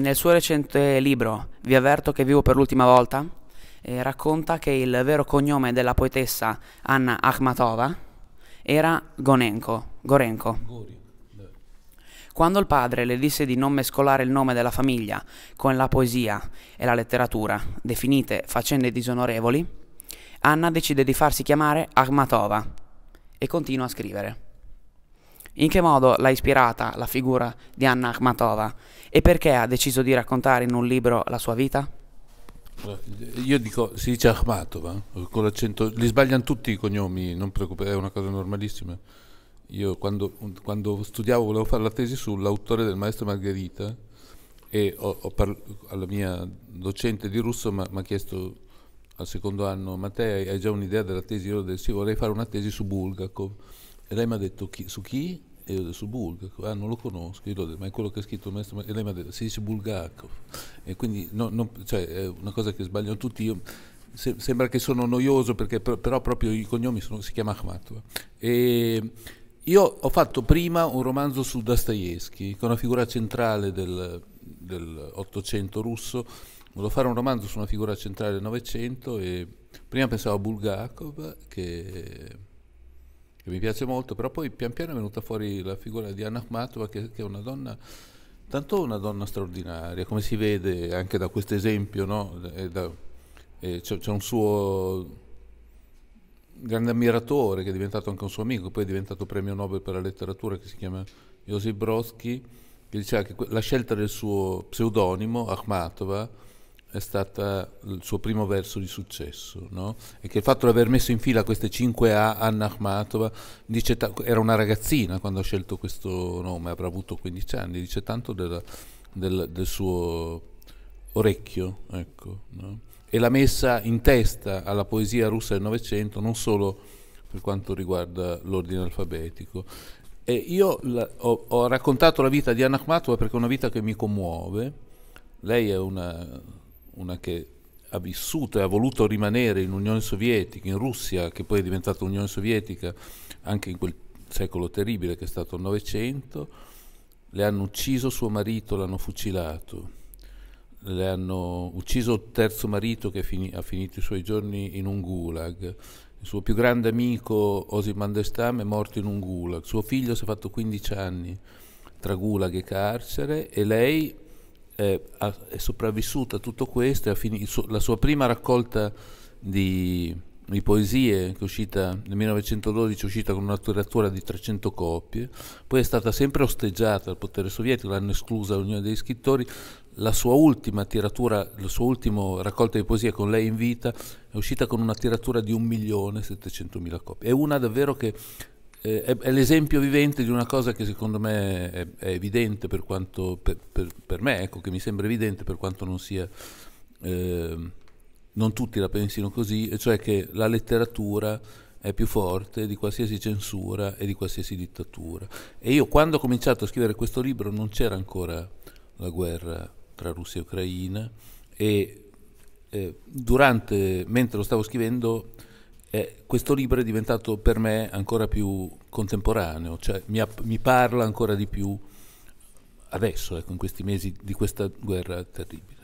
Nel suo recente libro Vi avverto che vivo per l'ultima volta eh, racconta che il vero cognome della poetessa Anna Akhmatova era Gonenko, Gorenko. Quando il padre le disse di non mescolare il nome della famiglia con la poesia e la letteratura, definite faccende disonorevoli, Anna decide di farsi chiamare Akhmatova e continua a scrivere. In che modo l'ha ispirata la figura di Anna Akhmatova e perché ha deciso di raccontare in un libro la sua vita? Eh, io dico, si dice Akhmatova, con l'accento, li sbagliano tutti i cognomi, non preoccupare, è una cosa normalissima. Io quando, quando, studiavo volevo fare la tesi sull'autore del maestro Margherita e ho, ho parlo, alla mia docente di russo mi ha chiesto al secondo anno, Matteo hai già un'idea della tesi? Io ho detto sì, vorrei fare una tesi su Bulgakov e lei mi ha detto chi, su chi? E io ho detto su Bulgakov. Ah, non lo conosco. Io l'ho detto, ma è quello che ha scritto il maestro. E lei mi ha detto, si dice Bulgakov. E quindi no, non, cioè, è una cosa che sbagliano tutti. Io, se, sembra che sono noioso, perché, però proprio i cognomi sono, si chiama Akhmatova. E io ho fatto prima un romanzo su Dostoevsky, che è una figura centrale del, dell'Ottocento russo. Volevo fare un romanzo su una figura centrale del Novecento e prima pensavo a Bulgakov, che È, che mi piace molto, però poi pian piano è venuta fuori la figura di Anna Akhmatova che, che è una donna tanto una donna straordinaria, come si vede anche da questo esempio, no? c'è, un suo grande ammiratore che è diventato anche un suo amico, poi è diventato premio Nobel per la letteratura che si chiama Josip Brodsky, che diceva che la scelta del suo pseudonimo, Akhmatova, è stato il suo primo verso di successo, no? e che il fatto di aver messo in fila queste 5 A, Anna Akhmatova, dice era una ragazzina quando ha scelto questo nome, avrà avuto 15 anni, dice tanto della, del, del, suo orecchio, ecco, no? e l'ha messa in testa alla poesia russa del Novecento, non solo per quanto riguarda l'ordine alfabetico. E io la, ho, ho, raccontato la vita di Anna Akhmatova perché è una vita che mi commuove, lei è una una che ha vissuto e ha voluto rimanere in Unione Sovietica, in Russia, che poi è diventata Unione Sovietica anche in quel secolo terribile che è stato il Novecento, le hanno ucciso suo marito, l'hanno fucilato, le hanno ucciso il terzo marito che fini, ha finito i suoi giorni in un gulag, il suo più grande amico Osimandestam è morto in un gulag, suo figlio si è fatto 15 anni tra gulag e carcere e lei eh, è sopravvissuta a tutto questo e fini- la sua prima raccolta di, di poesie che è uscita nel 1912 è uscita con una tiratura di 300 copie poi è stata sempre osteggiata dal potere sovietico l'hanno esclusa l'Unione degli scrittori la sua ultima tiratura la sua ultima raccolta di poesie con lei in vita è uscita con una tiratura di 1.700.000 copie è una davvero che eh, è, è, l'esempio vivente di una cosa che secondo me è, è evidente per quanto, per, per, per, me, ecco, che mi sembra evidente per quanto non sia, eh, non tutti la pensino così, cioè che la letteratura è più forte di qualsiasi censura e di qualsiasi dittatura. E io quando ho cominciato a scrivere questo libro non c'era ancora la guerra tra Russia e Ucraina e eh, durante, mentre lo stavo scrivendo eh, questo libro è diventato per me ancora più contemporaneo, cioè mi, app- mi parla ancora di più adesso, ecco, in questi mesi di questa guerra terribile.